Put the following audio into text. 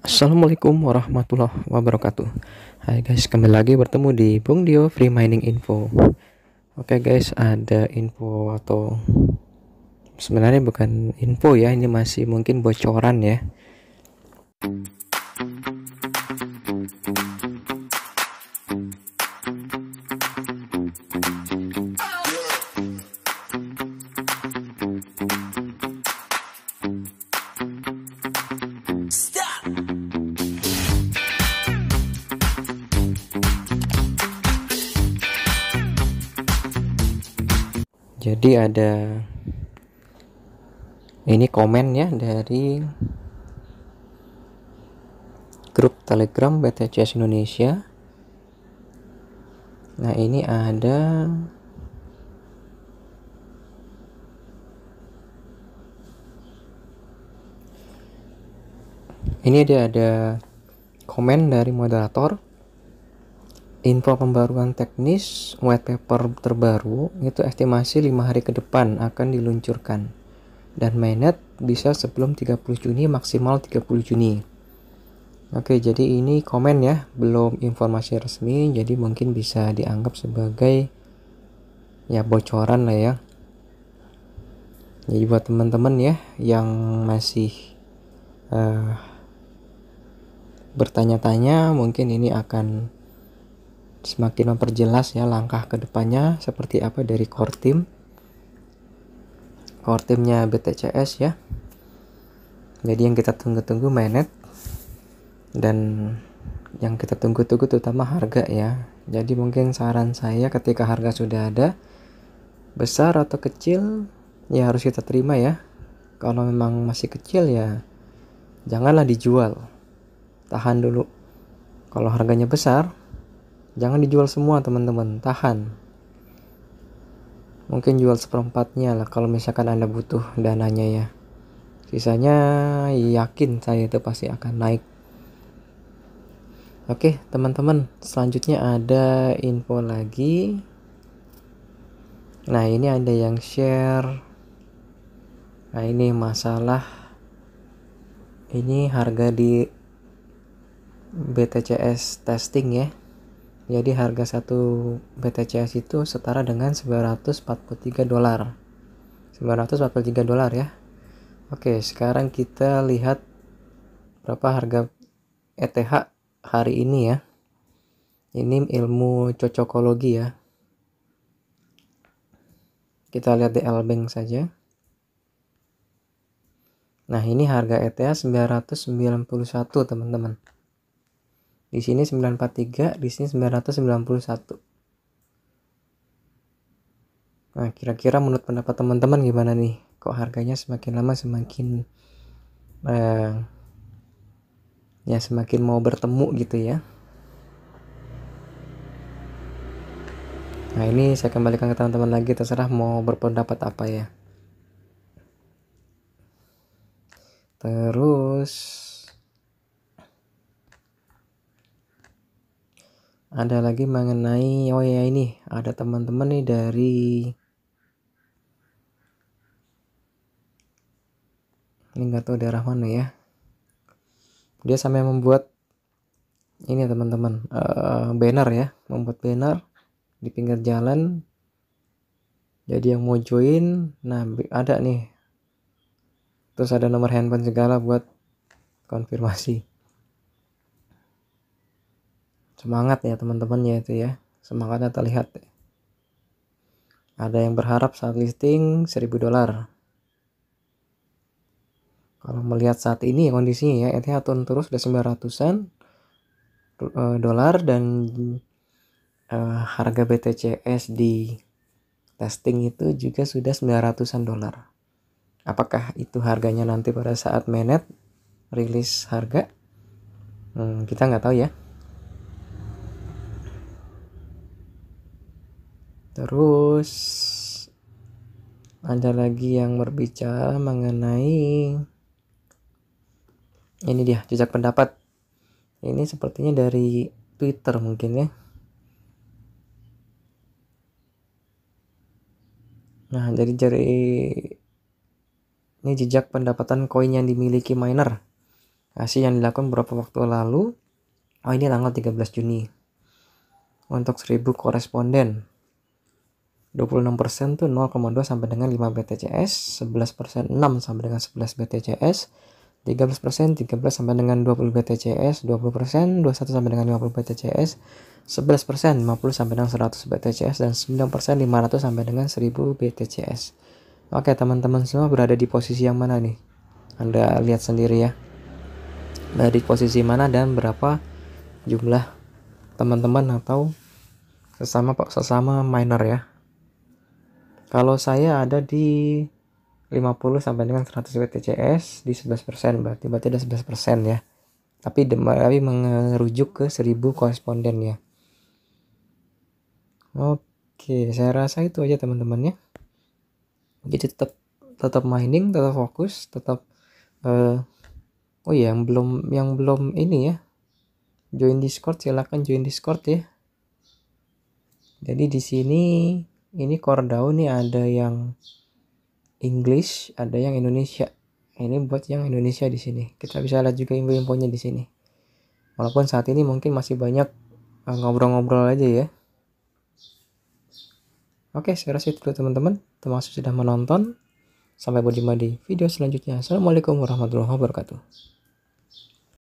Assalamualaikum warahmatullahi wabarakatuh Hai guys kembali lagi bertemu di Bung Dio Free Mining Info Oke guys ada info atau sebenarnya bukan info ya ini masih mungkin bocoran ya jadi ada ini komen ya dari grup telegram BTCS Indonesia nah ini ada ini dia ada komen dari moderator info pembaruan teknis white paper terbaru itu estimasi lima hari ke depan akan diluncurkan dan mainnet bisa sebelum 30 Juni maksimal 30 Juni Oke jadi ini komen ya belum informasi resmi jadi mungkin bisa dianggap sebagai ya bocoran lah ya jadi buat teman-teman ya yang masih uh, bertanya-tanya mungkin ini akan semakin memperjelas ya langkah kedepannya seperti apa dari core team core teamnya BTCS ya jadi yang kita tunggu-tunggu mainnet dan yang kita tunggu-tunggu terutama harga ya jadi mungkin saran saya ketika harga sudah ada besar atau kecil ya harus kita terima ya kalau memang masih kecil ya janganlah dijual tahan dulu kalau harganya besar Jangan dijual semua teman-teman, tahan. Mungkin jual seperempatnya lah kalau misalkan Anda butuh dananya ya. Sisanya yakin saya itu pasti akan naik. Oke teman-teman, selanjutnya ada info lagi. Nah ini ada yang share. Nah ini masalah. Ini harga di BTCS testing ya jadi harga 1 BTCS itu setara dengan 943 dolar. 943 dolar ya. Oke, sekarang kita lihat berapa harga ETH hari ini ya. Ini ilmu cocokologi ya. Kita lihat di Bank saja. Nah, ini harga ETH 991, teman-teman. Di sini 943, di sini 991. Nah, kira-kira menurut pendapat teman-teman gimana nih? Kok harganya semakin lama semakin eh, ya semakin mau bertemu gitu ya. Nah ini saya kembalikan ke teman-teman lagi terserah mau berpendapat apa ya. Terus ada lagi mengenai oh ya ini ada teman-teman nih dari ini nggak tahu daerah mana ya dia sampai membuat ini teman-teman uh, banner ya membuat banner di pinggir jalan jadi yang mau join nah ada nih terus ada nomor handphone segala buat konfirmasi semangat ya teman-teman ya itu ya semangatnya terlihat ada yang berharap saat listing 1000 dolar kalau melihat saat ini ya kondisinya ya ETH turun terus udah 900-an eh, dolar dan uh, harga BTCS di testing itu juga sudah 900-an dolar. Apakah itu harganya nanti pada saat menet rilis harga? Hmm, kita nggak tahu ya. Terus ada lagi yang berbicara mengenai ini dia jejak pendapat. Ini sepertinya dari Twitter mungkin ya. Nah, jadi jari ini jejak pendapatan koin yang dimiliki miner. kasih yang dilakukan beberapa waktu lalu. Oh, ini tanggal 13 Juni. Untuk 1000 koresponden. 26% tuh 0,2 sampai dengan 5 BTCS, 11% 6 sampai dengan 11 BTCS, 13% 13 sampai dengan 20 BTCS, 20% 21 sampai dengan 50 BTCS, 11% 50 sampai dengan 100 BTCS dan 9% 500 sampai dengan 1000 BTCS. Oke, teman-teman semua berada di posisi yang mana nih? Anda lihat sendiri ya. Dari posisi mana dan berapa jumlah teman-teman atau sesama sesama miner ya kalau saya ada di 50 sampai dengan 100 WTCS di 11% berarti berarti ada 11% ya. Tapi tapi mengerujuk ke 1000 koresponden ya. Oke, saya rasa itu aja teman-teman ya. Jadi tetap tetap mining, tetap fokus, tetap uh, oh ya yang belum yang belum ini ya. Join Discord silahkan join Discord ya. Jadi di sini ini core daun nih ada yang English, ada yang Indonesia. Ini buat yang Indonesia di sini. Kita bisa lihat juga info-infonya di sini. Walaupun saat ini mungkin masih banyak eh, ngobrol-ngobrol aja ya. Oke, saya rasa itu dulu teman-teman. Termasuk kasih sudah menonton. Sampai berjumpa di video selanjutnya. Assalamualaikum warahmatullahi wabarakatuh.